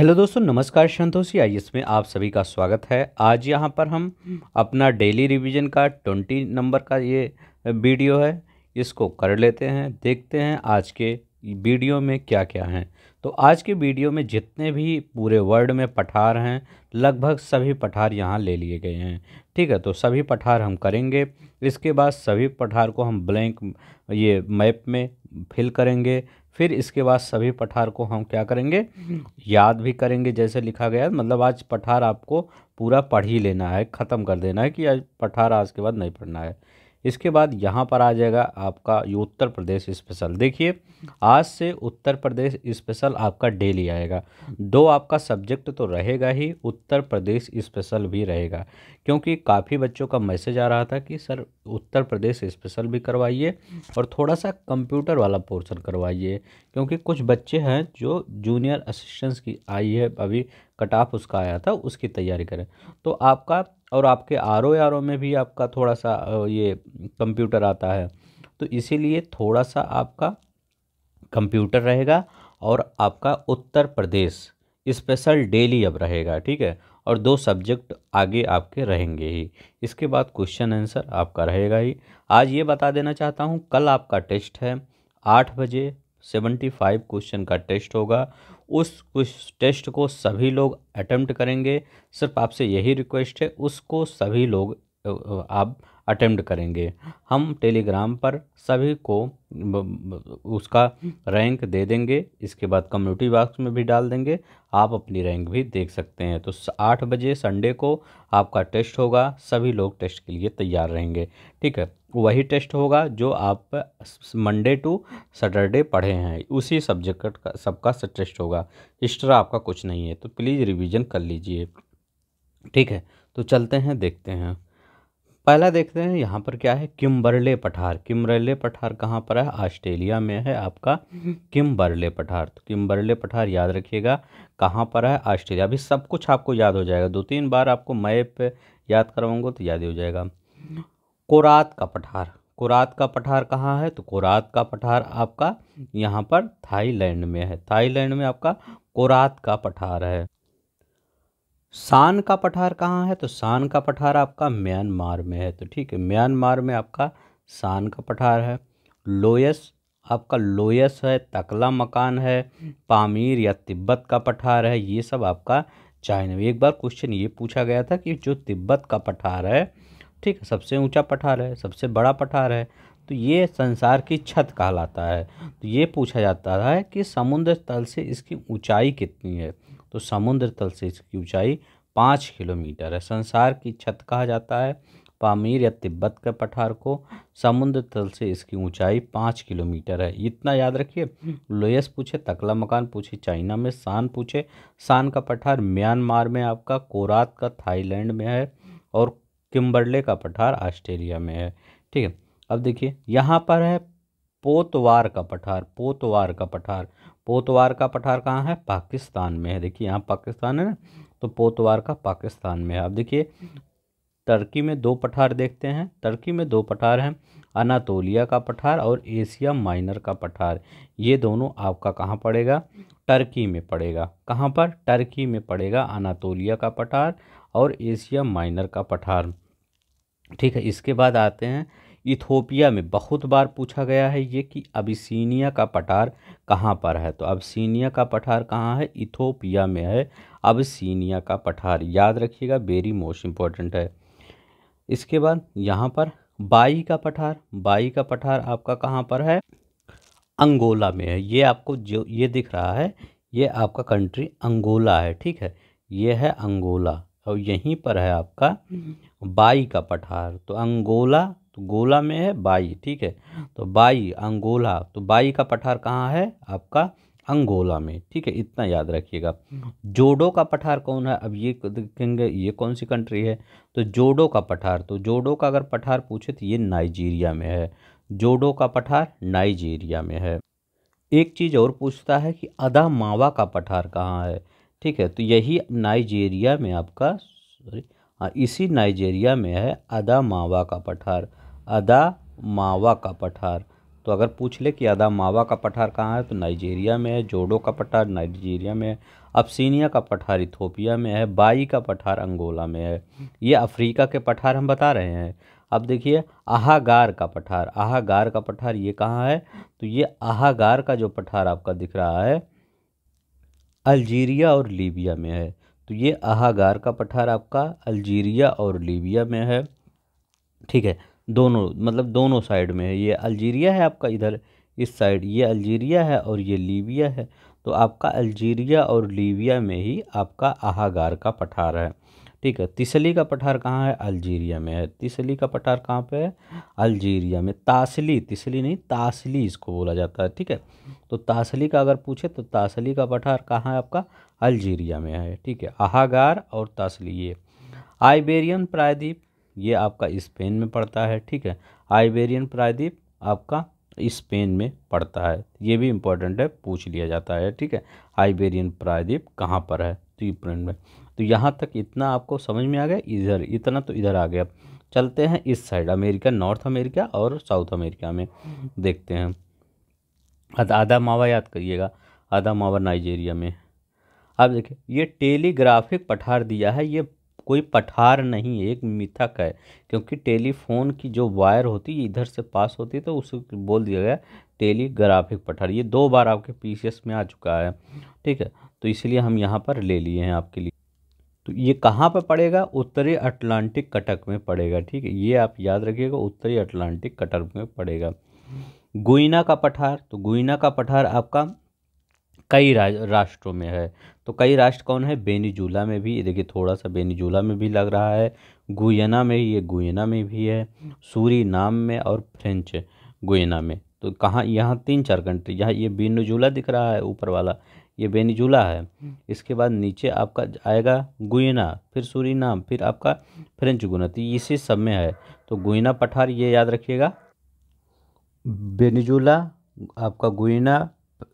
Hello दोस्तों नमस्कार संतोषी आई इसमें आप सभी का स्वागत है आज यहाँ पर हम हम्म। अपना डेली रिवीजन का ट्वेंटी नंबर का ये वीडियो है इसको कर लेते हैं देखते हैं आज के वीडियो में क्या क्या हैं तो आज के वीडियो में जितने भी पूरे वर्ल्ड में पठार हैं लगभग सभी पठार यहाँ ले लिए गए हैं ठीक है तो सभी पठार हम करेंगे इसके बाद सभी पठार को हम ब्लैंक ये मैप में फिल करेंगे फिर इसके बाद सभी पठार को हम क्या करेंगे याद भी करेंगे जैसे लिखा गया मतलब आज पठार आपको पूरा पढ़ ही लेना है ख़त्म कर देना है कि आज पठार आज के बाद नहीं पढ़ना है इसके बाद यहाँ पर आ जाएगा आपका ये उत्तर प्रदेश स्पेशल देखिए आज से उत्तर प्रदेश स्पेशल आपका डेली आएगा दो आपका सब्जेक्ट तो रहेगा ही उत्तर प्रदेश स्पेशल भी रहेगा क्योंकि काफ़ी बच्चों का मैसेज आ रहा था कि सर उत्तर प्रदेश स्पेशल भी करवाइए और थोड़ा सा कंप्यूटर वाला पोर्सन करवाइए क्योंकि कुछ बच्चे हैं जो जूनियर असिस्टेंस की आई है अभी कट ऑफ उसका आया था उसकी तैयारी करें तो आपका और आपके आर ओ आर ओ में भी आपका थोड़ा सा ये कंप्यूटर आता है तो इसीलिए थोड़ा सा आपका कंप्यूटर रहेगा और आपका उत्तर प्रदेश स्पेशल डेली अब रहेगा ठीक है और दो सब्जेक्ट आगे आपके रहेंगे ही इसके बाद क्वेश्चन आंसर आपका रहेगा ही आज ये बता देना चाहता हूँ कल आपका टेस्ट है आठ बजे सेवेंटी फाइव क्वेश्चन का टेस्ट होगा उस उस टेस्ट को सभी लोग अटैम्प्ट करेंगे सिर्फ आपसे यही रिक्वेस्ट है उसको सभी लोग आप अटेम्प्ट करेंगे हम टेलीग्राम पर सभी को उसका रैंक दे देंगे इसके बाद कम्युनिटी बॉक्स में भी डाल देंगे आप अपनी रैंक भी देख सकते हैं तो आठ बजे संडे को आपका टेस्ट होगा सभी लोग टेस्ट के लिए तैयार रहेंगे ठीक है वही टेस्ट होगा जो आप मंडे टू सैटरडे पढ़े हैं उसी सब्जेक्ट का सबका टेस्ट होगा एक्स्ट्रा आपका कुछ नहीं है तो प्लीज़ रिविजन कर लीजिए ठीक है तो चलते हैं देखते हैं पहला देखते हैं यहाँ पर क्या है किम्बरले पठार किम्बरले पठार कहाँ पर है ऑस्ट्रेलिया में है आपका हम्म। किम्बरले पठार तो किम्बरले पठार याद रखिएगा कहाँ पर है ऑस्ट्रेलिया अभी सब कुछ आपको याद हो जाएगा दो तीन बार आपको मैप याद करवाऊंगा तो याद हो जाएगा कोरात का पठार कोरात का पठार कहाँ है तो कोरात का पठार आपका यहाँ पर थाईलैंड में है थाईलैंड में आपका कोरात का पठार है शान का पठार कहाँ है तो शान का पठार आपका म्यांमार में है तो ठीक है म्यांमार में आपका शान का पठार है लोयस आपका लोयस है तकला मकान है पामीर या तिब्बत का पठार है ये सब आपका चाइना में एक बार क्वेश्चन ये पूछा गया था कि जो तिब्बत का पठार है ठीक है सबसे ऊंचा पठार है सबसे बड़ा पठार है तो ये संसार की छत कहलाता है तो ये पूछा जाता है कि समुद्र तल से इसकी ऊंचाई कितनी है तो समुद्र तल से इसकी ऊंचाई पाँच किलोमीटर है संसार की छत कहा जाता है पामीर या तिब्बत के पठार को समुद्र तल से इसकी ऊंचाई पाँच किलोमीटर है इतना याद रखिए लोयस पूछे तकला मकान पूछे चाइना में शान पूछे शान का पठार म्यांमार में आपका कोरात का थाईलैंड में है और किम्बरले का पठार ऑस्ट्रेलिया में है ठीक है अब देखिए यहाँ पर है पोतवार का पठार पोतवार का पठार पोतवार का पठार कहाँ है पाकिस्तान में है देखिए यहाँ पाकिस्तान है ना तो पोतवार का पाकिस्तान में है अब देखिए टर्की में दो पठार देखते हैं टर्की में दो पठार हैं अनातोलिया का पठार और एशिया माइनर का पठार ये दोनों आपका कहाँ पड़ेगा टर्की में पड़ेगा कहाँ पर टर्की में पड़ेगा अनातोलिया का पठार और एशिया माइनर का पठार ठीक है इसके बाद आते हैं इथोपिया में बहुत बार पूछा गया है ये कि अबिसीनिया का पठार कहाँ पर है तो अबसिनिया का पठार कहाँ है इथोपिया में है अबसिनिया का पठार याद रखिएगा वेरी मोस्ट इम्पॉर्टेंट है इसके बाद यहाँ पर बाई का पठार बाई का पठार आपका कहाँ पर है अंगोला में है ये आपको जो ये दिख रहा है ये आपका कंट्री अंगोला है ठीक है ये है अंगोला और यहीं पर है आपका हम्म। बाई का पठार तो अंगोला तो गोला में है बाई ठीक है तो बाई अंगोला तो बाई का पठार कहाँ है आपका अंगोला में ठीक है इतना याद रखिएगा जोडो का पठार कौन है अब ये देखेंगे ये कौन सी कंट्री है तो जोडो का पठार तो जोडो का अगर पठार पूछे तो ये नाइजीरिया में है जोडो का पठार नाइजीरिया में है एक चीज़ और पूछता है कि अदा मावा का पठार कहाँ है ठीक है तो यही नाइजीरिया में आपका सॉरी हाँ इसी नाइजीरिया में है अदा मावा का पठार अदा मावा का पठार तो अगर पूछ ले कि अदा मावा का पठार कहाँ है तो नाइजीरिया में है जोडो का पठार नाइजीरिया में है अफसिनिया का पठार इथोपिया में है बाई का पठार अंगोला में है ये अफ्रीका के पठार हम बता रहे हैं अब देखिए आहागार का पठार आहागार का पठार ये कहाँ है तो ये आहागार का जो पठार आपका दिख रहा है अल्जीरिया और लीबिया में है तो ये आहागार का पठार आपका अल्जीरिया और लीबिया में है ठीक है दोनों मतलब दोनों साइड में है ये अल्जीरिया है आपका इधर इस साइड ये अल्जीरिया है और ये लीबिया है तो आपका अल्जीरिया और लीबिया में ही आपका आहागार का पठार है ठीक है तिसली का पठार कहाँ है अल्जीरिया में है तिसली का पठार कहाँ पे है अल्जीरिया में तासली तिसली नहीं तासली इसको बोला जाता है ठीक है तो तासली का अगर पूछे तो तासली का पठार कहाँ है आपका अल्जीरिया में है ठीक है आहागार और तासली ये आइबेरियन प्रायद्वीप ये आपका स्पेन में पड़ता है ठीक है आइबेरियन प्रायद्वीप आपका स्पेन में पड़ता है ये भी इम्पोर्टेंट है पूछ लिया जाता है ठीक है आइबेरियन प्रायद्वीप कहाँ पर है तो यूक्रेन में तो यहाँ तक इतना आपको समझ में आ गया इधर इतना तो इधर आ गया चलते हैं इस साइड अमेरिका नॉर्थ अमेरिका और साउथ अमेरिका में देखते हैं आधा मावा याद करिएगा आधा मावा नाइजेरिया में अब देखिए ये टेलीग्राफिक पठार दिया है ये कोई पठार नहीं है एक मिथक है क्योंकि टेलीफोन की जो वायर होती है इधर से पास होती है तो उसे बोल दिया गया टेलीग्राफिक पठार ये दो बार आपके पीसीएस में आ चुका है ठीक है तो इसलिए हम यहाँ पर ले लिए हैं आपके लिए तो ये कहाँ पर पड़ेगा उत्तरी अटलांटिक कटक में पड़ेगा ठीक है ये आप याद रखिएगा उत्तरी अटलांटिक कटक में पड़ेगा गुइना का पठार तो गुइना का पठार आपका कई राष्ट्रों में है तो कई राष्ट्र कौन है बेनीजूला में भी देखिए थोड़ा सा बेनीजूला में भी लग रहा है गुयना में ये गुयना में भी है सूरी नाम में और फ्रेंच गुयना में तो कहाँ यहाँ तीन चार कंट्री यहाँ ये बेनीजूला दिख रहा है ऊपर वाला ये बेनीजूला है इसके बाद नीचे आपका आएगा गुयना फिर नाम फिर आपका फ्रेंच गुना तो इसी सब में है तो गुयना पठार ये याद रखिएगा बेनीजूला आपका गुइना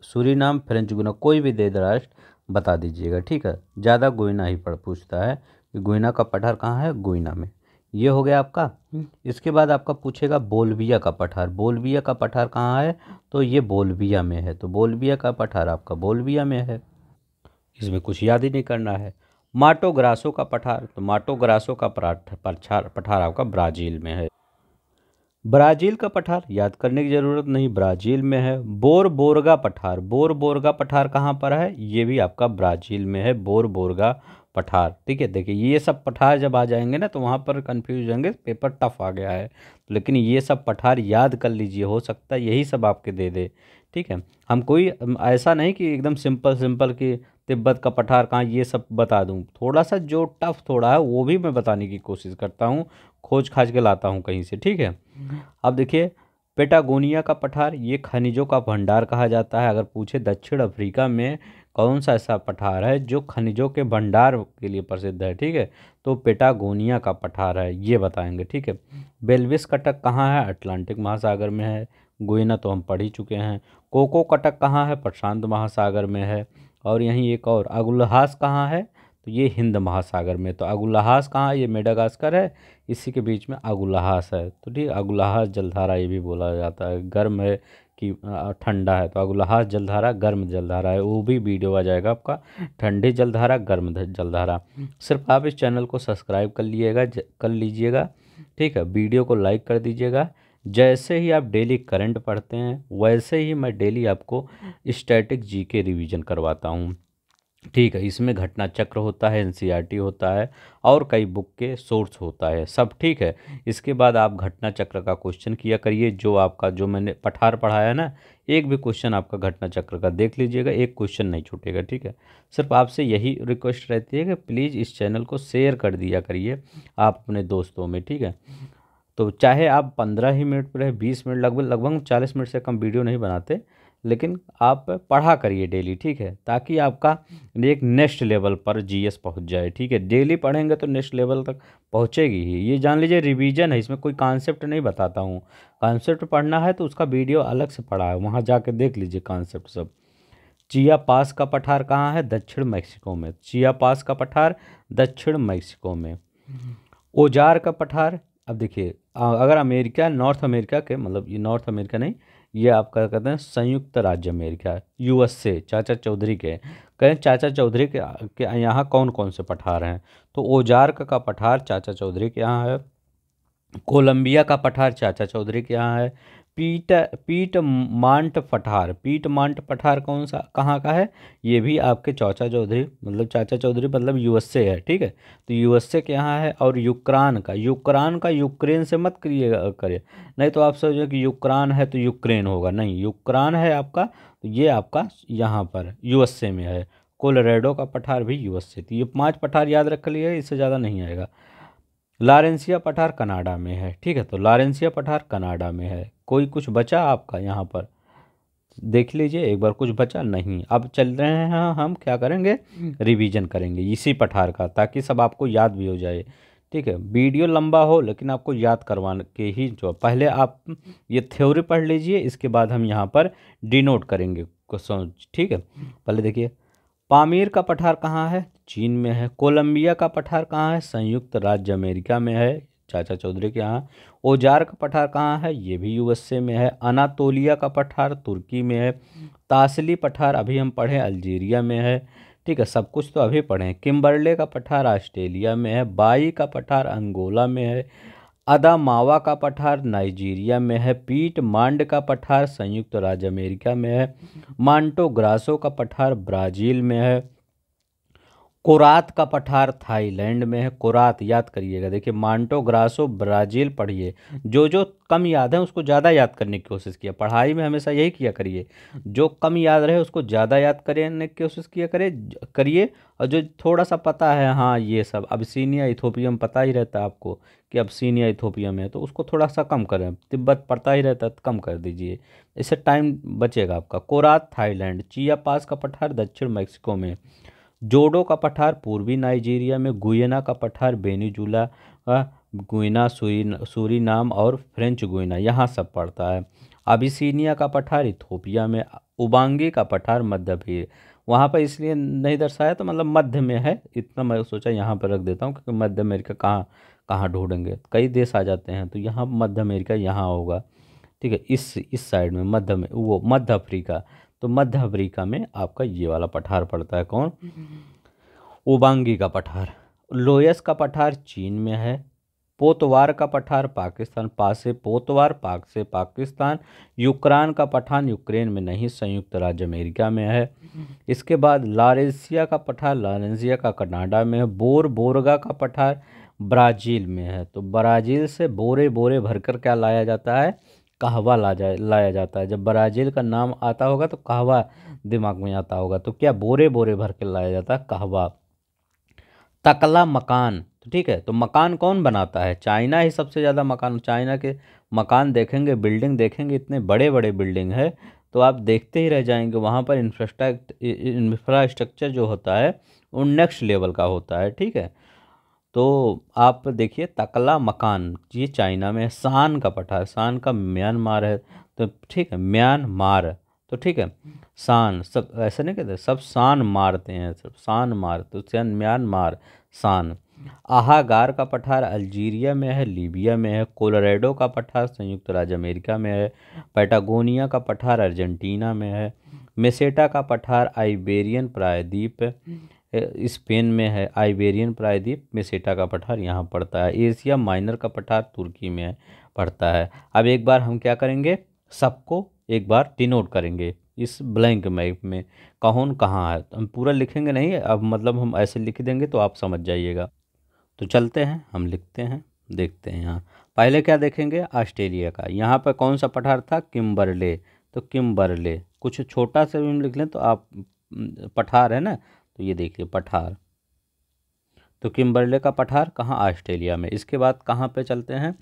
सूरीनाम फ्रेंच गुना कोई भी दे राष्ट्र बता दीजिएगा ठीक है ज़्यादा गोइना ही पढ़ पूछता है कि गोइना का पठार कहाँ है गोइना में ये हो गया आपका हम्म, इसके बाद आपका पूछेगा बोलविया का पठार बोलविया का पठार कहाँ है तो ये बोलविया में है तो बोलविया का पठार आपका बोलविया में है इसमें कुछ याद ही नहीं करना है माटो ग्रासो का पठार तो माटो ग्रासो का पठार पठार आपका ब्राज़ील में है ब्राज़ील का पठार याद करने की ज़रूरत नहीं ब्राज़ील में है बोर बोरगा पठार बोर बोरगा पठार कहाँ पर है ये भी आपका ब्राज़ील में है बोर बोरगा पठार ठीक है देखिए ये सब पठार जब आ जाएंगे ना तो वहाँ पर कन्फ्यूज होंगे पेपर टफ आ गया है तो लेकिन ये सब पठार याद कर लीजिए हो सकता है यही सब आपके दे दे ठीक है हम कोई ऐसा नहीं कि एकदम सिंपल सिंपल कि तिब्बत का पठार कहाँ ये सब बता दूँ थोड़ा सा जो टफ थोड़ा है वो भी मैं बताने की कोशिश करता हूँ खोज खाज के लाता हूँ कहीं से ठीक है अब देखिए पेटागोनिया का पठार ये खनिजों का भंडार कहा जाता है अगर पूछे दक्षिण अफ्रीका में कौन सा ऐसा पठार है जो खनिजों के भंडार के लिए प्रसिद्ध है ठीक है तो पेटागोनिया का पठार है ये बताएंगे ठीक है बेलविस कटक कहाँ है अटलांटिक महासागर में है गोयना तो हम पढ़ ही चुके हैं कोको कटक कहाँ है प्रशांत महासागर में है और यहीं एक और अगुलहास कहाँ है तो ये हिंद महासागर में तो अगुलहास कहाँ ये मेडागास्कर है इसी के बीच में अगुलहास है तो ठीक अगुलहास जलधारा ये भी बोला जाता है गर्म है कि ठंडा है तो अगुलहास जलधारा गर्म जलधारा है वो भी वीडियो आ जाएगा आपका ठंडी जलधारा गर्म जलधारा सिर्फ आप इस चैनल को सब्सक्राइब कर लीजिएगा कर लीजिएगा ठीक है वीडियो को लाइक कर दीजिएगा जैसे ही आप डेली करंट पढ़ते हैं वैसे ही मैं डेली आपको स्टैटिक जी के रिविज़न करवाता हूँ ठीक है इसमें घटना चक्र होता है एनसीईआरटी e होता है और कई बुक के सोर्स होता है सब ठीक है इसके बाद आप घटना चक्र का क्वेश्चन किया करिए जो आपका जो मैंने पठार पढ़ाया ना एक भी क्वेश्चन आपका घटना चक्र का देख लीजिएगा एक क्वेश्चन नहीं छूटेगा ठीक है सिर्फ आपसे यही रिक्वेस्ट रहती है कि प्लीज़ इस चैनल को शेयर कर दिया करिए आप अपने दोस्तों में ठीक है तो चाहे आप पंद्रह ही मिनट पर रहे बीस मिनट लगभग लगभग चालीस मिनट से कम वीडियो नहीं बनाते लेकिन आप पढ़ा करिए डेली ठीक है ताकि आपका एक नेक्स्ट लेवल पर जीएस पहुंच जाए ठीक है डेली पढ़ेंगे तो नेक्स्ट लेवल तक पहुंचेगी ही ये जान लीजिए रिवीजन है इसमें कोई कॉन्सेप्ट नहीं बताता हूँ कॉन्सेप्ट पढ़ना है तो उसका वीडियो अलग से पढ़ा है वहाँ जा देख लीजिए कॉन्सेप्ट सब चिया पास का पठार कहाँ है दक्षिण मैक्सिको में चिया पास का पठार दक्षिण मैक्सिको में ओजार का पठार अब देखिए अगर अमेरिका नॉर्थ अमेरिका के मतलब ये नॉर्थ अमेरिका नहीं ये आपका कहते हैं संयुक्त राज्य अमेरिका यूएसए चाचा चौधरी के कहें चाचा चौधरी के, के यहाँ कौन कौन से पठार हैं तो ओजार्क का पठार चाचा चौधरी के यहाँ है कोलंबिया का पठार चाचा चौधरी के यहाँ है पीट पीट मांट पठार पीट मांट पठार कौन सा कहाँ का है ये भी आपके चौचा चौधरी मतलब चाचा चौधरी मतलब यूएसए है ठीक है तो यूएसए के यहाँ है और यूक्रान का यूक्रान का यूक्रेन से मत करिए करिए नहीं तो आप समझो कि यूक्रान है तो यूक्रेन होगा नहीं यूक्रान है आपका तो ये आपका यहाँ पर यूएसए में है कोलोरेडो का पठार भी यूएसए तो ये पाँच पठार याद रख लिया इससे ज़्यादा नहीं आएगा लारेंसिया पठार कनाडा में है ठीक है तो लारेंसिया पठार कनाडा में है कोई कुछ बचा आपका यहाँ पर देख लीजिए एक बार कुछ बचा नहीं अब चल रहे हैं हाँ हम क्या करेंगे हम्म। रिवीजन करेंगे इसी पठार का ताकि सब आपको याद भी हो जाए ठीक है वीडियो लंबा हो लेकिन आपको याद करवा के ही जो पहले आप ये थ्योरी पढ़ लीजिए इसके बाद हम यहाँ पर डिनोट करेंगे क्वेश्चन ठीक है पहले देखिए पामीर का पठार कहाँ है चीन में है कोलंबिया का पठार कहाँ है संयुक्त राज्य अमेरिका में है चाचा चौधरी के यहाँ ओजार का पठार कहाँ है ये भी यूएसए में है अनातोलिया का पठार तुर्की में है तासली पठार अभी हम पढ़ें अल्जीरिया में है ठीक है सब कुछ तो अभी पढ़ें किम्बरले का पठार ऑस्ट्रेलिया में है बाई का पठार अंगोला में है अदामावा का पठार नाइजीरिया में है पीट मांड का पठार संयुक्त राज्य अमेरिका में है मांटो ग्रासो का पठार ब्राज़ील में है कोरात का पठार थाईलैंड में है कोरात याद करिएगा देखिए मांटो ग्रासो ब्राज़ील पढ़िए जो जो कम याद है उसको ज़्यादा याद करने की कोशिश किया पढ़ाई में हमेशा यही किया करिए जो कम याद रहे उसको ज़्यादा याद करने की कोशिश किया करें करिए और जो थोड़ा सा पता है हाँ ये सब अब सीनिया इथोपियम पता ही रहता है आपको कि अब सीनिया इथोपियम है तो उसको थोड़ा सा कम करें तिब्बत पड़ता ही रहता है तो कम कर दीजिए इससे टाइम बचेगा आपका कोरात थाईलैंड चिया पास का पठार दक्षिण मैक्सिको में जोडो का पठार पूर्वी नाइजीरिया में गुयना का पठार बेनीजुला गुइना सूरी नाम और फ्रेंच गुइना यहाँ सब पड़ता है अबिसनिया का पठार इथोपिया में उबांगी का पठार मध्य भी वहाँ पर इसलिए नहीं दर्शाया तो मतलब मध्य में है इतना मैं सोचा यहाँ पर रख देता हूँ क्योंकि मध्य अमेरिका कहाँ कहाँ ढूंढेंगे कई देश आ जाते हैं तो यहाँ मध्य अमेरिका यहाँ होगा ठीक है इस इस साइड में मध्य में वो मध्य अफ्रीका तो मध्य अफ्रीका में आपका ये वाला पठार पड़ता है कौन ओबांगी हम्म। का पठार लोयस का पठार चीन में है पोतवार का पठार पाकिस्तान पास पोतवार पाक से पाकिस्तान यूक्रेन का पठान यूक्रेन में नहीं संयुक्त राज्य अमेरिका में है हम्म। इसके बाद लारेंसिया का पठार लारेंसिया का कनाडा में है बोर बोरगा का पठार ब्राज़ील में है तो ब्राज़ील से बोरे बोरे भरकर क्या लाया जाता है कहवा ला जाए लाया जाता है जब ब्राज़ील का नाम आता होगा तो कहवा दिमाग में आता होगा तो क्या बोरे बोरे भर के लाया जाता है कहवा तकला मकान तो ठीक है तो मकान कौन बनाता है चाइना ही सबसे ज़्यादा मकान चाइना के मकान देखेंगे बिल्डिंग देखेंगे इतने बड़े बड़े बिल्डिंग है तो आप देखते ही रह जाएंगे वहाँ पर इंफ्रास्ट्रक्चर जो होता है वो नेक्स्ट लेवल का होता है ठीक है तो आप देखिए तकला मकान ये चाइना में है शान का पठार शान का म्यांमार है तो ठीक है म्यांमार तो ठीक है शान सब ऐसा नहीं कहते सब शान मारते हैं सब शान मार तो चैन म्यांमार शान आहागार का पठार अल्जीरिया में है लीबिया में है कोलोरेडो का पठार संयुक्त राज्य अमेरिका में है पैटागोनिया का पठार अर्जेंटीना में है मेसेटा का पठार आइबेरियन प्रायद्वीप स्पेन में है आइबेरियन प्रायद्वीप मेसेटा का पठार यहाँ पड़ता है एशिया माइनर का पठार तुर्की में पड़ता है अब एक बार हम क्या करेंगे सबको एक बार डिनोट करेंगे इस ब्लैंक मैप में कौन कहाँ है तो हम पूरा लिखेंगे नहीं अब मतलब हम ऐसे लिख देंगे तो आप समझ जाइएगा तो चलते हैं हम लिखते हैं देखते हैं यहाँ पहले क्या देखेंगे ऑस्ट्रेलिया का यहाँ पर कौन सा पठार था किम्बरले तो किम्बरले कुछ छोटा सा भी हम लिख लें तो आप पठार है ना तो ये देखिए पठार तो किम्बरले का पठार कहाँ ऑस्ट्रेलिया में इसके बाद कहाँ पे चलते हैं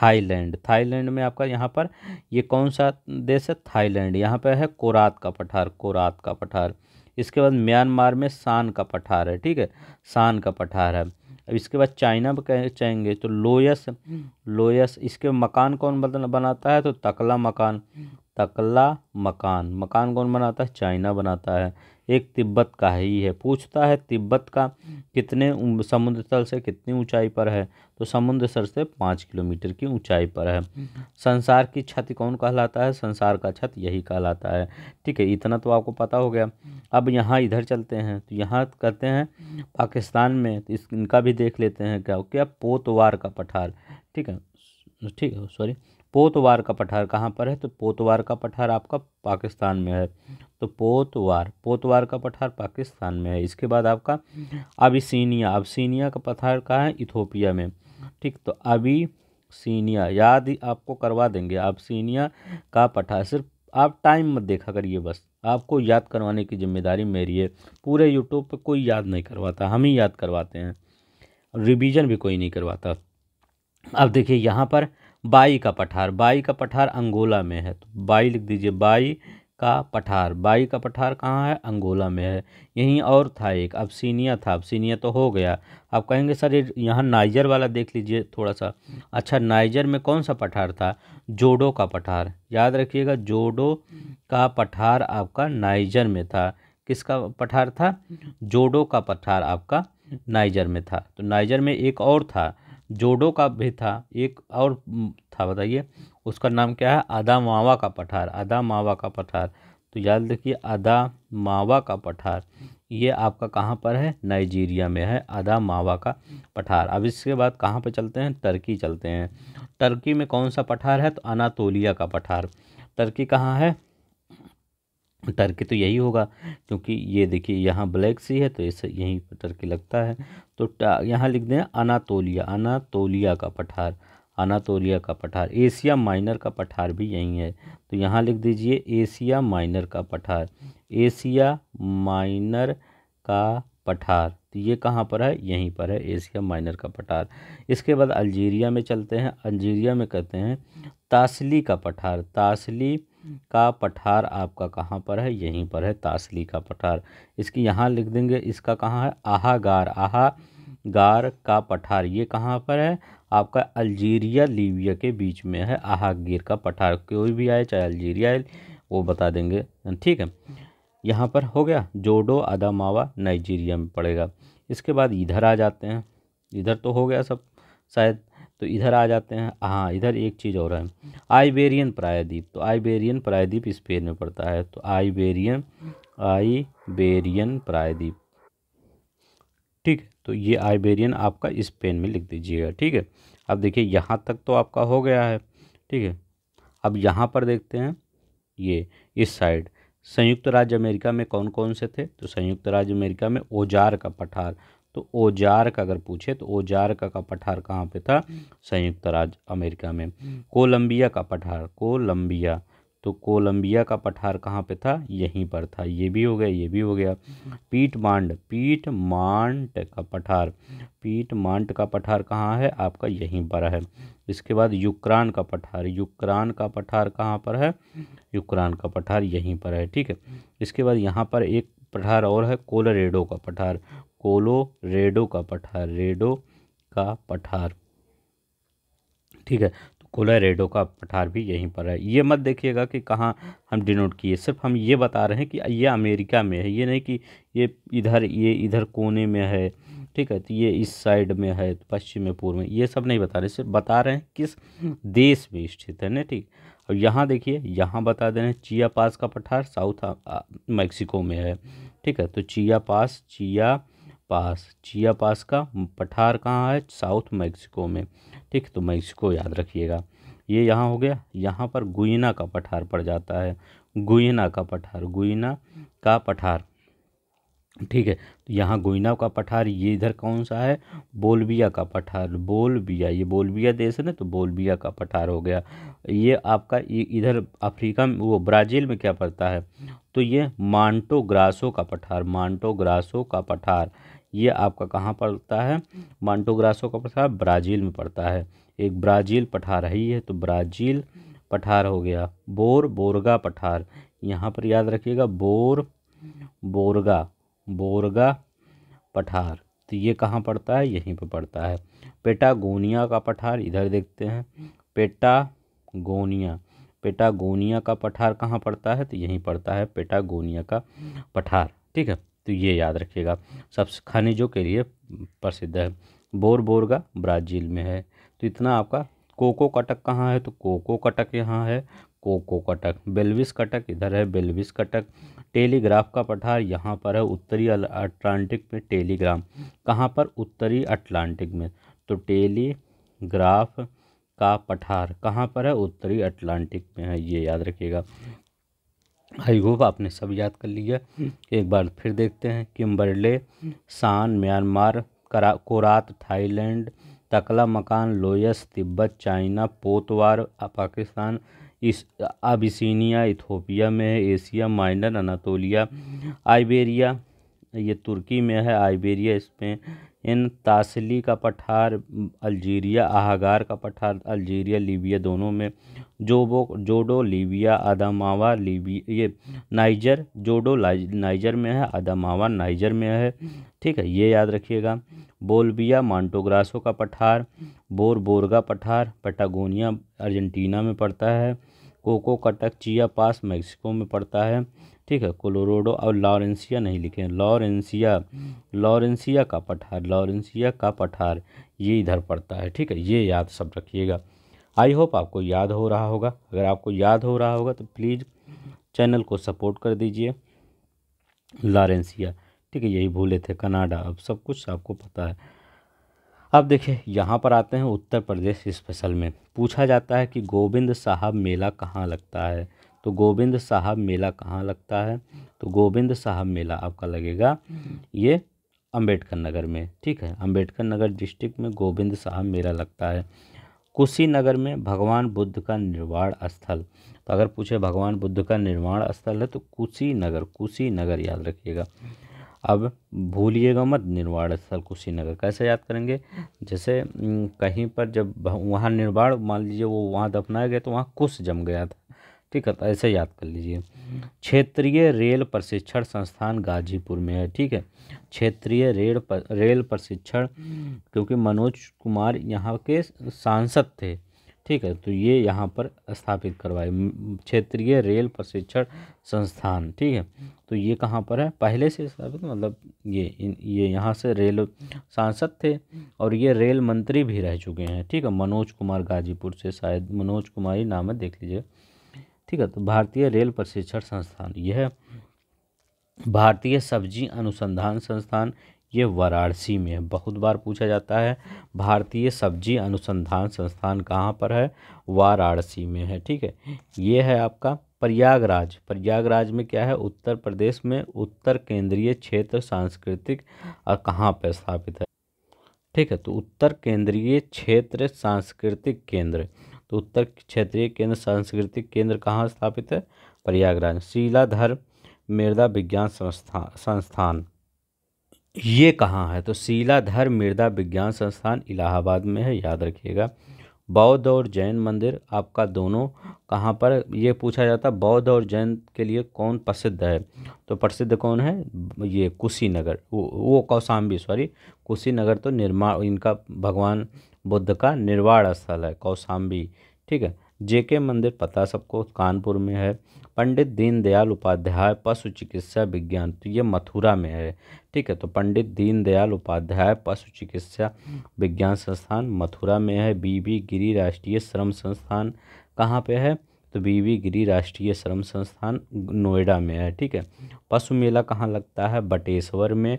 थाईलैंड थाईलैंड में आपका यहाँ पर ये कौन सा देश है थाईलैंड यहाँ पे है कोरात का पठार कोरात का पठार इसके बाद म्यांमार में शान का पठार है ठीक है शान का पठार है अब इसके बाद चाइना चाहेंगे तो लोयस लोयस इसके मकान कौन बनाता है तो तकला मकान तकला मकान मकान कौन बनाता है चाइना बनाता है एक तिब्बत का है ही है पूछता है तिब्बत का कितने समुद्र तल से कितनी ऊंचाई पर है तो समुद्र सर से पाँच किलोमीटर की ऊंचाई पर है संसार की छत कौन कहलाता है संसार का छत यही कहलाता है ठीक है इतना तो आपको पता हो गया अब यहाँ इधर चलते हैं तो यहाँ कहते हैं पाकिस्तान में तो इस इनका भी देख लेते हैं क्या क्या पोतवार का पठार ठीक है ठीक है सॉरी पोतवार का पठार कहाँ पर है तो पोतवार का पठार आपका पाकिस्तान में है तो पोतवार पोतवार का पठार पाकिस्तान में है इसके बाद आपका अबिसीनिया अबिसीनिया का पठार कहाँ है इथोपिया में ठीक तो अभी सीनिया याद ही आपको करवा देंगे आप सीनिया का पठार सिर्फ आप टाइम मत देखा करिए बस आपको याद करवाने की जिम्मेदारी मेरी है पूरे यूट्यूब पे कोई याद नहीं करवाता हम ही याद करवाते हैं रिवीजन भी कोई नहीं करवाता अब देखिए यहाँ पर बाई का पठार बाई का पठार अंगोला में है तो बाई लिख दीजिए बाई का पठार बाई का पठार कहाँ है अंगोला में है यहीं और था एक अबसीनिया था अबसीनिया तो हो गया आप कहेंगे सर ये यहाँ नाइजर वाला देख लीजिए थोड़ा सा अच्छा नाइजर में कौन सा पठार था जोडो का पठार याद रखिएगा जोडो का पठार आपका नाइजर में था किसका पठार था जोडो का पठार आपका नाइजर में था तो नाइजर में एक और था जोडो का भी था एक और था बताइए उसका नाम क्या है आदा मावा का पठार आदा मावा का पठार तो याद रखिए आदा मावा का पठार ये आपका कहाँ पर है नाइजीरिया में है आदा मावा का पठार अब इसके बाद कहाँ पर चलते हैं टर्की चलते हैं टर्की में कौन सा पठार है तो अनातोलिया का पठार टर्की कहाँ है टर्की तो यही होगा क्योंकि ये देखिए यहाँ ब्लैक सी है तो ऐसे यहीं पर टर्की लगता है तो यहाँ लिख दें अनातोलिया अनातोलिया का पठार अनातोलिया का पठार एशिया माइनर का पठार भी यहीं है तो यहाँ लिख दीजिए एशिया माइनर का पठार एशिया माइनर का पठार तो ये कहाँ पर है यहीं पर है एशिया माइनर का पठार इसके बाद अल्जीरिया में चलते हैं अल्जीरिया में कहते हैं तासली का पठार तासली का पठार आपका कहाँ पर है यहीं पर है तासली का पठार इसकी यहाँ लिख देंगे इसका कहाँ है आहागार आहा गार का पठार ये कहाँ पर है आपका अल्जीरिया लीबिया के बीच में है आहागीर का पठार कोई भी आए चाहे अल्जीरिया आए वो बता देंगे ठीक है यहाँ पर हो गया जोडो अदामावा नाइजीरिया में पड़ेगा इसके बाद इधर आ जाते हैं इधर तो हो गया सब शायद तो इधर आ जाते हैं हाँ इधर एक चीज़ और है आइबेरियन प्रायद्वीप तो आइबेरियन प्रायद्वीप स्पेन में पड़ता है तो आइबेरियन आइबेरियन प्रायद्वीप ठीक है तो ये आइबेरियन आपका स्पेन में लिख दीजिएगा ठीक है अब देखिए यहाँ तक तो आपका हो गया है ठीक है अब यहाँ पर देखते हैं ये इस साइड संयुक्त राज्य अमेरिका में कौन कौन से थे तो संयुक्त राज्य अमेरिका में ओजार का पठार तो ओजार का अगर पूछे तो ओजार का का पठार कहाँ पे था संयुक्त राज्य अमेरिका में कोलंबिया का पठार कोलंबिया तो कोलंबिया का पठार कहाँ पे था यहीं पर था ये भी हो गया ये भी हो गया पीट मांड पीट मांट का पठार पीट मांट का पठार कहाँ है आपका यहीं पर है इसके बाद यूक्रान का पठार यूक्रान का पठार कहाँ पर है यूक्रान का पठार यहीं पर है ठीक है इसके बाद यहाँ पर एक पठार और है कोलोरेडो का पठार कोलोरेडो का पठार रेडो का पठार ठीक है तो कोलोरेडो का पठार भी यहीं पर है ये मत देखिएगा कि कहाँ हम डिनोट किए सिर्फ हम ये बता रहे हैं कि ये अमेरिका में है ये नहीं कि ये इधर ये इधर कोने में है ठीक है तो ये इस साइड में है पश्चिम में पूर्व में ये सब नहीं बता रहे सिर्फ बता रहे हैं किस देश में स्थित है ना ठीक और यहाँ देखिए यहाँ बता दे रहे हैं चिया पास का पठार साउथ मैक्सिको में है ठीक है तो Chiapas Chiapas Chiapas का पठार कहाँ है साउथ मैक्सिको में ठीक तो मैक्सिको याद रखिएगा ये यहाँ हो गया यहाँ पर गुइना का पठार पड़ जाता है गुइना का पठार गुइना का पठार ठीक है तो यहाँ गोइना का पठार ये इधर कौन सा है बोलबिया का पठार बोलबिया ये बोलबिया देश है ना तो बोलबिया का पठार हो गया ये आपका इधर अफ्रीका में वो ब्राज़ील में क्या पड़ता है तो ये मांटो ग्रासो का पठार मांटो ग्रासो का पठार ये आपका कहाँ पड़ता है मांटो ग्रासो का पठार ब्राज़ील में पड़ता है एक ब्राज़ील पठार है ही है तो ब्राज़ील पठार हो गया बोर बोरगा पठार यहाँ पर याद रखिएगा बोर बोरगा बोरगा पठार तो ये कहाँ पड़ता है यहीं पे पड़ता है पेटागोनिया का पठार इधर देखते हैं पेटागोनिया पेटागोनिया का पठार कहाँ पड़ता है तो यहीं पड़ता है पेटागोनिया का पठार ठीक है तो ये याद रखिएगा सब खनिजों के लिए प्रसिद्ध है बोर बोरगा ब्राज़ील में है तो इतना आपका कोको कटक कहाँ है तो कोको कटक यहाँ है कोको कटक बेलविस कटक इधर है बेलविस कटक टेलीग्राफ का पठार यहाँ पर है उत्तरी अटलांटिक में टेलीग्राम कहाँ पर उत्तरी अटलांटिक में तो टेलीग्राफ का पठार कहाँ पर है उत्तरी अटलांटिक में है ये याद रखिएगा आई होप आपने सब याद कर लिया एक बार फिर देखते हैं किम्बरले शान Myanmar कोरात Thailand Taklamakan loess Tibet China Potwar Pakistan इस आबिसनिया इथोपिया में है एशिया माइनर अनातोलिया आइबेरिया ये तुर्की में है आइबेरिया इसमें इन तासली का पठार अल्जीरिया आहगार का पठार अल्जीरिया लीबिया दोनों में जोबो जोडो लीबिया अदामावा लीबिया ये नाइजर जोडो नाइजर में है अदामावा नाइजर में है ठीक है ये याद रखिएगा बोलबिया मांटोग्रासो का पठार बोरबोरगा पठार पेटागोनिया अर्जेंटीना में पड़ता है कोको कटक चिया पास मैक्सिको में पड़ता है ठीक है कोलोरोडो और लॉरेंसिया नहीं लिखे लॉरेंसिया लॉरेंसिया का पठार लॉरेंसिया का पठार ये इधर पड़ता है ठीक है ये याद सब रखिएगा आई होप आपको याद हो रहा होगा अगर आपको याद हो रहा होगा तो प्लीज़ चैनल को सपोर्ट कर दीजिए लॉरेंसिया ठीक है यही भूले थे कनाडा अब सब कुछ आपको पता है अब देखिए यहाँ पर आते हैं उत्तर प्रदेश स्पेशल में पूछा जाता है कि गोविंद साहब मेला कहाँ लगता है तो गोविंद साहब मेला कहाँ लगता है तो गोविंद साहब मेला आपका लगेगा ये अंबेडकर नगर में ठीक है अंबेडकर नगर डिस्ट्रिक्ट में गोविंद साहब मेला लगता है कुशीनगर में भगवान बुद्ध का निर्वाण स्थल तो अगर पूछे भगवान बुद्ध का निर्वाण स्थल है तो कुशीनगर कुशीनगर याद रखिएगा अब भूलिएगा मत निर्वाण स्थल कुशीनगर कैसे याद करेंगे जैसे कहीं पर जब वहाँ निर्वाण मान लीजिए वो वहाँ दफनाया गया तो वहाँ कुश जम गया था ठीक है तो ऐसे याद कर लीजिए क्षेत्रीय रेल प्रशिक्षण संस्थान गाजीपुर में है ठीक है क्षेत्रीय रेल पर, रेल प्रशिक्षण क्योंकि मनोज कुमार यहाँ के सांसद थे ठीक है तो ये यहाँ पर स्थापित करवाए क्षेत्रीय रेल प्रशिक्षण संस्थान ठीक है तो ये कहाँ पर है पहले से स्थापित मतलब ये ये यहाँ से रेल सांसद थे और ये रेल मंत्री भी रह चुके हैं ठीक है मनोज कुमार गाजीपुर से शायद मनोज कुमार ही नाम है देख लीजिए ठीक है तो भारतीय रेल प्रशिक्षण संस्थान यह भारतीय सब्जी अनुसंधान संस्थान ये वाराणसी में है बहुत बार पूछा जाता है भारतीय सब्जी अनुसंधान संस्थान कहाँ पर है वाराणसी में है ठीक है ये है आपका प्रयागराज प्रयागराज में क्या है उत्तर प्रदेश में उत्तर केंद्रीय क्षेत्र सांस्कृतिक कहाँ पर स्थापित है ठीक है तो उत्तर केंद्रीय क्षेत्र सांस्कृतिक केंद्र तो उत्तर क्षेत्रीय केंद्र सांस्कृतिक केंद्र कहाँ स्थापित है प्रयागराज शीलाधर मृदा विज्ञान संस्था संस्थान ये कहाँ है तो शीलाधर मृदा विज्ञान संस्थान इलाहाबाद में है याद रखिएगा बौद्ध और जैन मंदिर आपका दोनों कहाँ पर ये पूछा जाता बौद्ध और जैन के लिए कौन प्रसिद्ध है तो प्रसिद्ध कौन है ये कुशीनगर वो, वो कौशाम्बी सॉरी कुशीनगर तो निर्माण इनका भगवान बुद्ध का निर्वाण स्थल है कौशाम्बी ठीक है जेके मंदिर पता सबको कानपुर में है पंडित दीनदयाल उपाध्याय पशु चिकित्सा विज्ञान तो ये मथुरा में है ठीक है तो पंडित दीनदयाल उपाध्याय पशु चिकित्सा विज्ञान संस्थान मथुरा में है बीबी गिरी राष्ट्रीय श्रम संस्थान कहाँ पे है तो बीबी गिरी राष्ट्रीय श्रम संस्थान नोएडा में है ठीक है पशु मेला कहाँ लगता है बटेश्वर में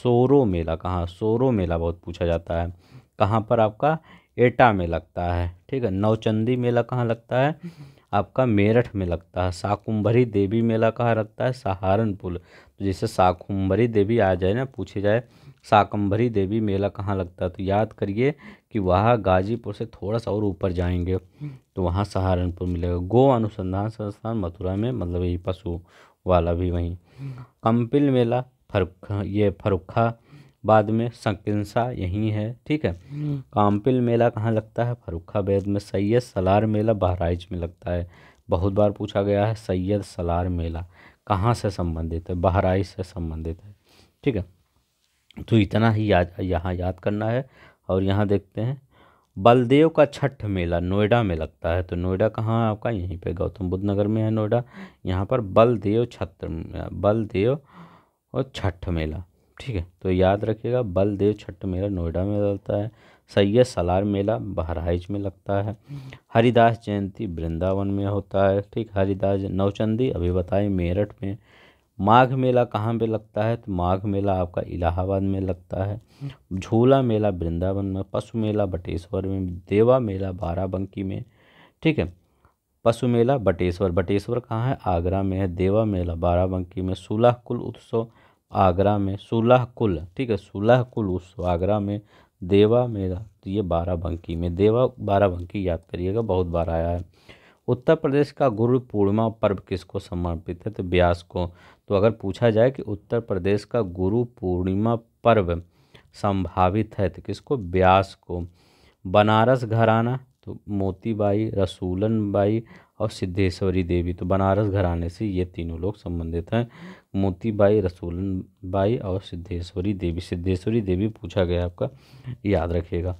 सोरो मेला कहाँ सोरो मेला बहुत पूछा जाता है कहाँ पर आपका एटा में लगता है ठीक है नौचंदी मेला कहाँ लगता है आपका मेरठ में लगता है शाकुंभरी देवी मेला कहाँ लगता है सहारनपुर तो जैसे शाकुंभरी देवी आ जाए ना पूछे जाए शाकंभरी देवी मेला कहाँ लगता है तो याद करिए कि वह गाजीपुर से थोड़ा सा और ऊपर जाएंगे तो वहाँ सहारनपुर मिलेगा गो अनुसंधान संस्थान मथुरा में मतलब यही पशु वाला भी वहीं कंपिल मेला फरुख ये फरुखा बाद में संकिनसा यहीं है ठीक है हम्म। कामपिल मेला कहाँ लगता है फरुखाबाद में सैयद सलार मेला बहराइच में लगता है बहुत बार पूछा गया है सैयद सलार मेला कहाँ से संबंधित है बहराइच से संबंधित है ठीक है तो इतना ही याद यहाँ याद करना है और यहाँ देखते हैं बलदेव का छठ मेला नोएडा में लगता है तो नोएडा कहाँ है आपका यहीं पे गौतम बुद्ध नगर में है नोएडा यहाँ पर बलदेव छत्र बलदेव और छठ मेला ठीक है तो याद रखिएगा बलदेव छठ मेला नोएडा में लगता है सैयद सलार मेला बहराइच में लगता है हरिदास जयंती वृंदावन में होता है ठीक हरिदास नवचंदी अभी बताए मेरठ में माघ मेला कहाँ पे लगता है तो माघ मेला आपका इलाहाबाद में लगता है झूला मेला वृंदावन में पशु मेला बटेश्वर में देवा मेला बाराबंकी में ठीक है पशु मेला बटेश्वर बटेश्वर कहाँ है आगरा में है देवा मेला बाराबंकी में सुलह कुल उत्सव आगरा में सुलह कुल ठीक है सुलह कुल उस आगरा में देवा मेरा ये बाराबंकी में देवा बाराबंकी याद करिएगा बहुत बार आया है उत्तर प्रदेश का गुरु पूर्णिमा पर्व किसको समर्पित है तो ब्यास को तो अगर पूछा जाए कि उत्तर प्रदेश का गुरु पूर्णिमा पर्व संभावित है तो किसको ब्यास को बनारस घराना तो मोतीबाई रसूलन बाई और सिद्धेश्वरी देवी तो बनारस घराने से ये तीनों लोग संबंधित हैं मोती बाई रसूलन बाई और सिद्धेश्वरी देवी सिद्धेश्वरी देवी पूछा गया आपका याद रखिएगा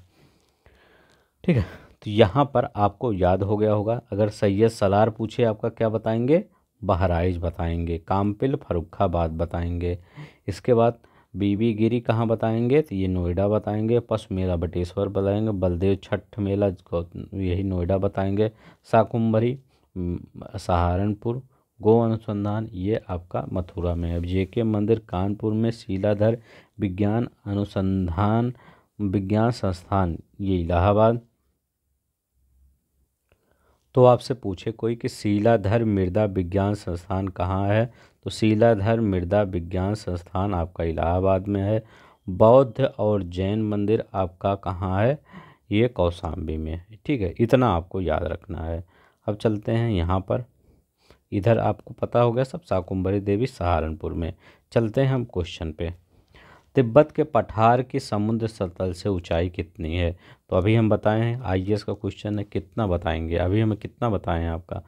ठीक है तो यहाँ पर आपको याद हो गया होगा अगर सैयद सलार पूछे आपका क्या बताएंगे बहराइज बताएंगे कामपिल फरुखाबाद बताएंगे इसके बाद बीबी गिरी कहाँ बताएंगे तो ये नोएडा बताएंगे पश मेला बटेश्वर बताएंगे बलदेव छठ मेला यही नोएडा बताएंगे साकुम्भरी सहारनपुर गो अनुसंधान ये आपका मथुरा में है अब जे के मंदिर कानपुर में शीलाधर विज्ञान अनुसंधान विज्ञान संस्थान ये इलाहाबाद तो आपसे पूछे कोई कि शीलाधर मृदा विज्ञान संस्थान कहाँ है तो शीलाधर मृदा विज्ञान संस्थान आपका इलाहाबाद में है बौद्ध और जैन मंदिर आपका कहाँ है ये कौशाम्बी में है ठीक है इतना आपको याद रखना है अब चलते हैं यहाँ पर इधर आपको पता हो गया सब शाकुंभरी देवी सहारनपुर में चलते हैं हम क्वेश्चन पे तिब्बत के पठार की समुद्र सतल से ऊंचाई कितनी है तो अभी हम बताएं आई e का क्वेश्चन है कितना बताएंगे अभी हमें कितना बताएं आपका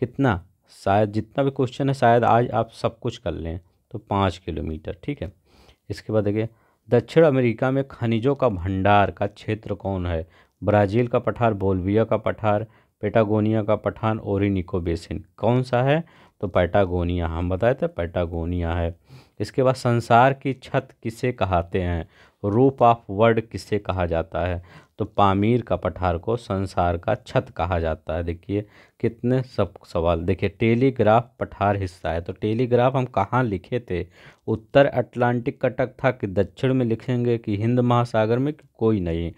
कितना शायद जितना भी क्वेश्चन है शायद आज आप सब कुछ कर लें तो पाँच किलोमीटर ठीक है इसके बाद देखिए दक्षिण अमेरिका में खनिजों का भंडार का क्षेत्र कौन है ब्राज़ील का पठार बोलविया का पठार पेटागोनिया का पठान और बेसिन कौन सा है तो पैटागोनिया हाँ, हम बताए थे पैटागोनिया है इसके बाद संसार की छत किसे कहते हैं रूप ऑफ वर्ड किसे कहा जाता है तो पामीर का पठार को संसार का छत कहा जाता है देखिए कितने सब सवाल देखिए टेलीग्राफ पठार हिस्सा है तो टेलीग्राफ हम कहाँ लिखे थे उत्तर अटलांटिक कटक था कि दक्षिण में लिखेंगे कि हिंद महासागर में कि कोई नहीं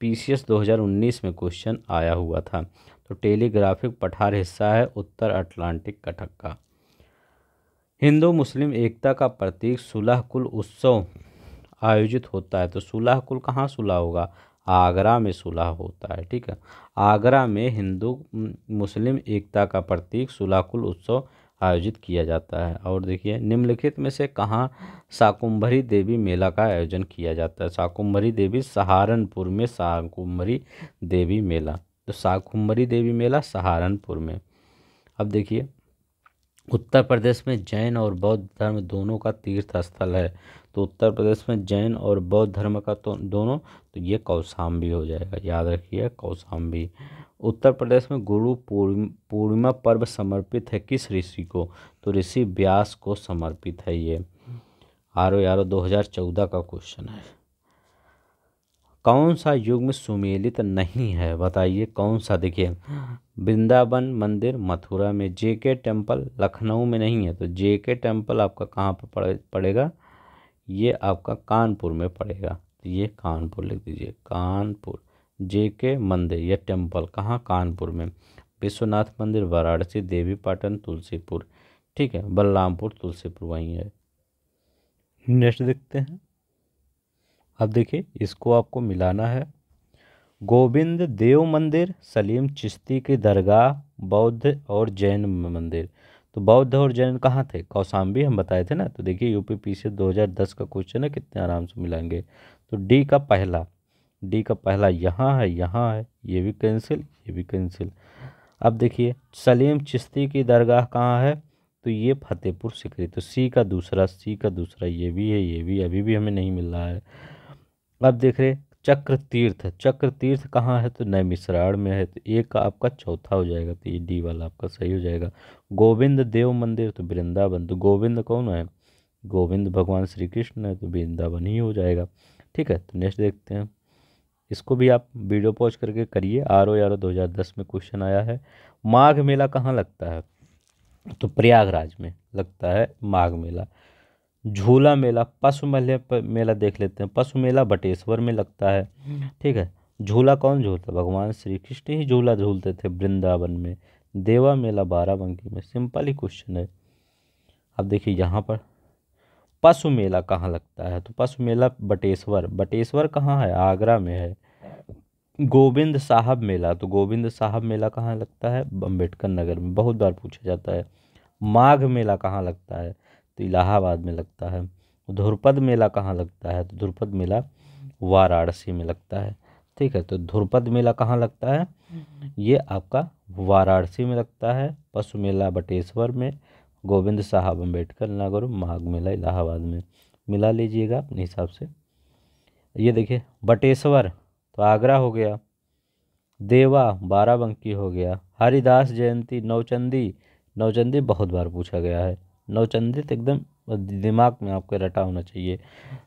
पीसीएस 2019 में क्वेश्चन आया हुआ था तो टेलीग्राफिक पठार हिस्सा है उत्तर अटलांटिक कटक का हिंदू मुस्लिम एकता का प्रतीक सुलह कुल उत्सव आयोजित होता है तो सुलह कुल कहाँ सुलह होगा आगरा में सुलह होता है ठीक है आगरा में हिंदू मुस्लिम एकता का प्रतीक सुलह कुल उत्सव आयोजित किया जाता है और देखिए निम्नलिखित में से कहाँ शाकुम्भरी देवी मेला का आयोजन किया जाता है शाकुम्भरी देवी सहारनपुर में शाकुंभरी देवी मेला तो शाकुम्भरी देवी मेला सहारनपुर में अब देखिए उत्तर प्रदेश में जैन और बौद्ध धर्म दोनों का तीर्थ स्थल है तो उत्तर प्रदेश में जैन और बौद्ध धर्म का तो दोनों तो ये कौशाम्बी हो जाएगा याद रखिए कौशाम्बी उत्तर प्रदेश में गुरु पूर्णिमा पर्व समर्पित है किस ऋषि को तो ऋषि व्यास को समर्पित है ये आरो यारो 2014 का क्वेश्चन है कौन सा युग में सुमेलित नहीं है बताइए कौन सा देखिए वृंदावन मंदिर मथुरा में जे के टेम्पल लखनऊ में नहीं है तो जे के टेम्पल आपका कहाँ पर पड़ेगा ये आपका कानपुर में पड़ेगा तो ये कानपुर लिख दीजिए कानपुर जे के मंदिर या टेम्पल कहाँ कानपुर में विश्वनाथ मंदिर वाराणसी देवी पाटन तुलसीपुर ठीक है बलरामपुर तुलसीपुर वहीं है नेक्स्ट देखते हैं अब देखिए इसको आपको मिलाना है गोविंद देव मंदिर सलीम चिश्ती की दरगाह बौद्ध और जैन मंदिर तो बौद्ध और जैन कहाँ थे कौशाम्बी हम बताए थे ना तो देखिए यूपी पी से 2010 का क्वेश्चन है कितने आराम से मिलाएंगे तो डी का पहला डी का पहला यहाँ है यहाँ है ये भी कैंसिल ये भी कैंसिल अब देखिए सलीम चिश्ती की दरगाह कहाँ है तो ये फतेहपुर सिकरी तो सी का दूसरा सी का दूसरा ये भी है ये भी अभी भी हमें नहीं मिल रहा है अब देख रहे चक्र तीर्थ चक्र तीर्थ कहाँ है तो नैमिश्राण में है तो एक आपका चौथा हो जाएगा तो ये डी वाला आपका सही हो जाएगा गोविंद देव मंदिर तो वृंदावन तो गोविंद कौन है गोविंद भगवान श्री कृष्ण है तो वृंदावन ही हो जाएगा ठीक है तो नेक्स्ट देखते हैं इसको भी आप वीडियो पॉज करके करिए आर ओ आर ओ में क्वेश्चन आया है माघ मेला कहाँ लगता है तो प्रयागराज में लगता है माघ मेला झूला मेला पशु मेले पर मेला देख लेते हैं पशु मेला बटेश्वर में लगता है ठीक है झूला कौन झूलता भगवान श्री कृष्ण ही झूला झूलते थे वृंदावन में देवा मेला बाराबंकी में सिंपल ही क्वेश्चन है अब देखिए यहाँ पर पशु मेला कहाँ लगता है तो पशु मेला बटेश्वर बटेश्वर कहाँ है आगरा में है गोविंद साहब मेला तो गोविंद साहब मेला कहाँ लगता है अम्बेडकर नगर में बहुत बार पूछा जाता है माघ मेला कहाँ लगता है तो इलाहाबाद में लगता है तो ध्रुपद मेला कहाँ लगता है तो ध्रुपद मेला वाराणसी में लगता है ठीक है तो ध्रुपद मेला कहाँ लगता है ये आपका वाराणसी में लगता है पशु मेला बटेश्वर में गोविंद साहब अम्बेडकर नगर माघ मेला इलाहाबाद में मिला लीजिएगा अपने हिसाब से ये देखिए बटेश्वर तो आगरा हो गया देवा बाराबंकी हो गया हरिदास जयंती नौचंदी नौचंदी बहुत बार पूछा गया है नवचंदित एकदम दिमाग में आपके रटा होना चाहिए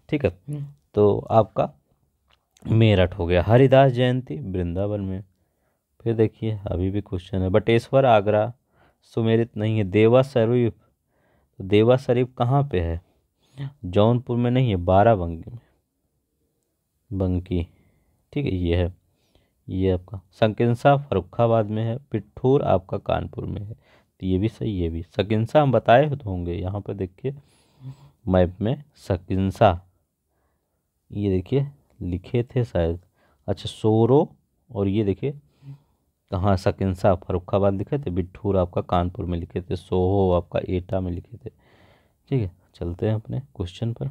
ठीक है हम्म। तो आपका मेरठ हो गया हरिदास जयंती वृंदावन में फिर देखिए अभी भी क्वेश्चन है बटेश्वर आगरा सुमेरित नहीं है देवा शरीफ तो देवा शरीफ कहाँ पे है जौनपुर में नहीं है बाराबंकी में बंकी ठीक है ये है ये आपका संकिंसा फरुखाबाद में है पिट्ठूर आपका कानपुर में है तो ये भी सही ये भी सकिंसा हम बताए तो होंगे यहाँ पर देखिए मैप में सकिंसा ये देखिए लिखे थे शायद अच्छा सोरो और ये देखिए कहाँ सकिंसा फरुखाबाद लिखे थे बिट्ठूर आपका कानपुर में लिखे थे सोहो आपका एटा में लिखे थे ठीक है चलते हैं अपने क्वेश्चन पर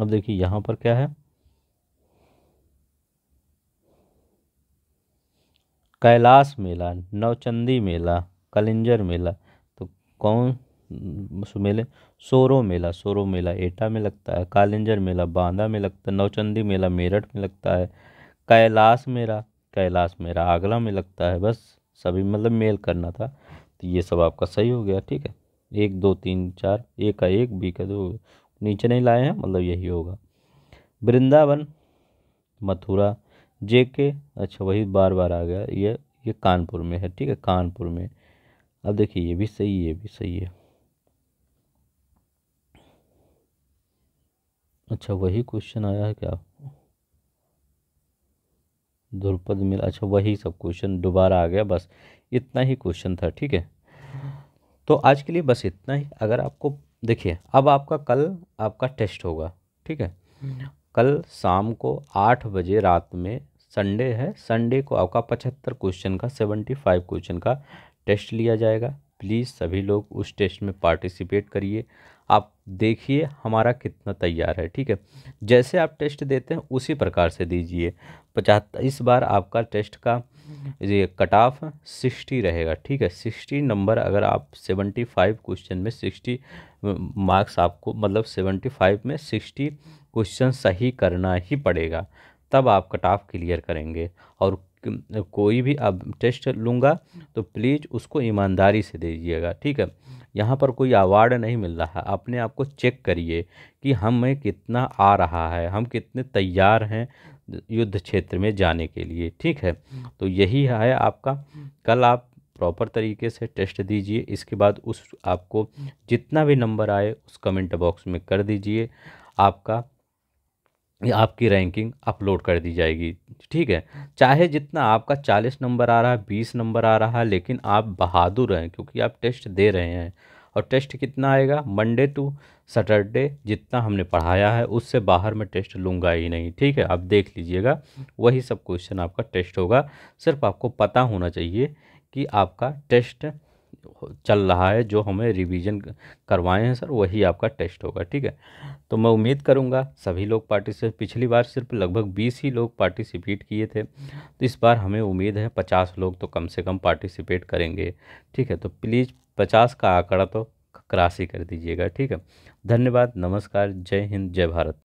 अब देखिए यहाँ पर क्या है कैलाश मेला नवचंदी मेला कलिंजर मेला तो कौन मेले सोरो मेला सोरो मेला एटा में लगता है कालिंजर मेला बांदा में लगता है नवचंदी मेला मेरठ में लगता है कैलाश मेला कैलाश मेला आगरा में लगता है बस सभी मतलब मेल करना था तो ये सब आपका सही हो गया ठीक है एक दो तीन चार ए का एक बी का दो तो नीचे नहीं लाए हैं मतलब यही होगा वृंदावन मथुरा जे के अच्छा वही बार बार आ गया ये ये कानपुर में है ठीक है कानपुर में अब देखिए ये भी सही है ये भी सही है अच्छा वही क्वेश्चन आया है क्या ध्रुपद मिल अच्छा वही सब क्वेश्चन दोबारा आ गया बस इतना ही क्वेश्चन था ठीक है तो आज के लिए बस इतना ही अगर आपको देखिए अब आपका कल आपका टेस्ट होगा ठीक है कल शाम को आठ बजे रात में संडे है संडे को आपका पचहत्तर क्वेश्चन का सेवेंटी फाइव क्वेश्चन का टेस्ट लिया जाएगा प्लीज़ सभी लोग उस टेस्ट में पार्टिसिपेट करिए आप देखिए हमारा कितना तैयार है ठीक है जैसे आप टेस्ट देते हैं उसी प्रकार से दीजिए पचहत्तर इस बार आपका टेस्ट का ये कट ऑफ सिक्सटी रहेगा ठीक है सिक्सटी नंबर अगर आप सेवेंटी फाइव क्वेश्चन में सिक्सटी मार्क्स आपको मतलब सेवेंटी फाइव में सिक्सटी क्वेश्चन सही करना ही पड़ेगा तब आप कट ऑफ क्लियर करेंगे और कोई भी अब टेस्ट लूँगा तो प्लीज़ उसको ईमानदारी से दीजिएगा ठीक है यहाँ पर कोई अवार्ड नहीं मिल रहा है अपने आप को चेक करिए कि हमें कितना आ रहा है हम कितने तैयार हैं युद्ध क्षेत्र में जाने के लिए ठीक है तो यही है आपका कल आप प्रॉपर तरीके से टेस्ट दीजिए इसके बाद उस आपको जितना भी नंबर आए उस कमेंट बॉक्स में कर दीजिए आपका आपकी रैंकिंग अपलोड कर दी जाएगी ठीक है चाहे जितना आपका चालीस नंबर आ रहा है बीस नंबर आ रहा है लेकिन आप बहादुर हैं क्योंकि आप टेस्ट दे रहे हैं और टेस्ट कितना आएगा मंडे टू सैटरडे जितना हमने पढ़ाया है उससे बाहर मैं टेस्ट लूँगा ही नहीं ठीक है आप देख लीजिएगा वही सब क्वेश्चन आपका टेस्ट होगा सिर्फ आपको पता होना चाहिए कि आपका टेस्ट चल रहा है जो हमें रिवीजन करवाए हैं सर वही आपका टेस्ट होगा ठीक है तो मैं उम्मीद करूंगा सभी लोग पार्टिसिपेट पिछली बार सिर्फ लगभग 20 ही लोग पार्टिसिपेट किए थे तो इस बार हमें उम्मीद है 50 लोग तो कम से कम पार्टिसिपेट करेंगे ठीक है तो प्लीज़ 50 का आंकड़ा तो क्रास ही कर दीजिएगा ठीक है धन्यवाद नमस्कार जय हिंद जय भारत